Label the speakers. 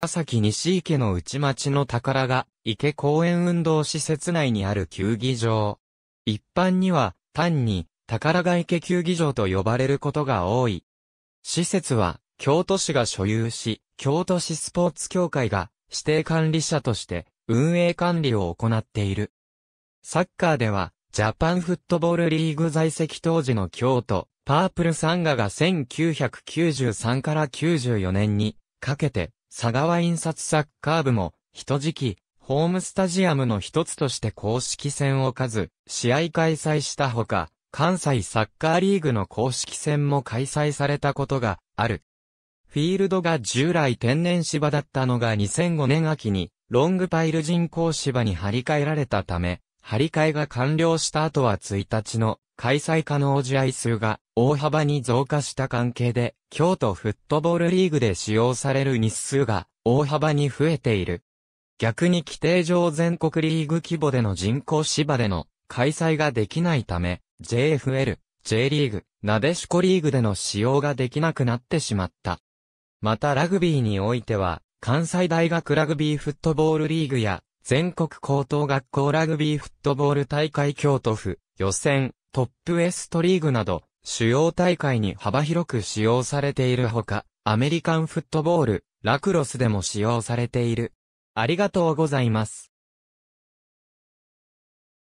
Speaker 1: 朝日西池の内町の宝が、池公園運動施設内にある球技場。一般には、単に、宝が池球技場と呼ばれることが多い。施設は、京都市が所有し、京都市スポーツ協会が、指定管理者として、運営管理を行っている。サッカーでは、ジャパンフットボールリーグ在籍当時の京都、パープルサンガが1993から94年にかけて佐川印刷サッカー部も、一時期、ホームスタジアムの一つとして公式戦を数、試合開催したほか、関西サッカーリーグの公式戦も開催されたことがある。フィールドが従来天然芝だったのが2005年秋にロングパイル人工芝に張り替えられたため、張り替えが完了した後は1日の開催可能試合数が大幅に増加した関係で、京都フットボールリーグで使用される日数が大幅に増えている。逆に規定上全国リーグ規模での人工芝での開催ができないため、JFL、J リーグ、なでしこリーグでの使用ができなくなってしまった。またラグビーにおいては、関西大学ラグビーフットボールリーグや全国高等学校ラグビーフットボール大会京都府、予選、トップエストリーグなど、主要大会に幅広く使用されているほか、アメリカンフットボール、ラクロスでも使用されている。ありがとうございます。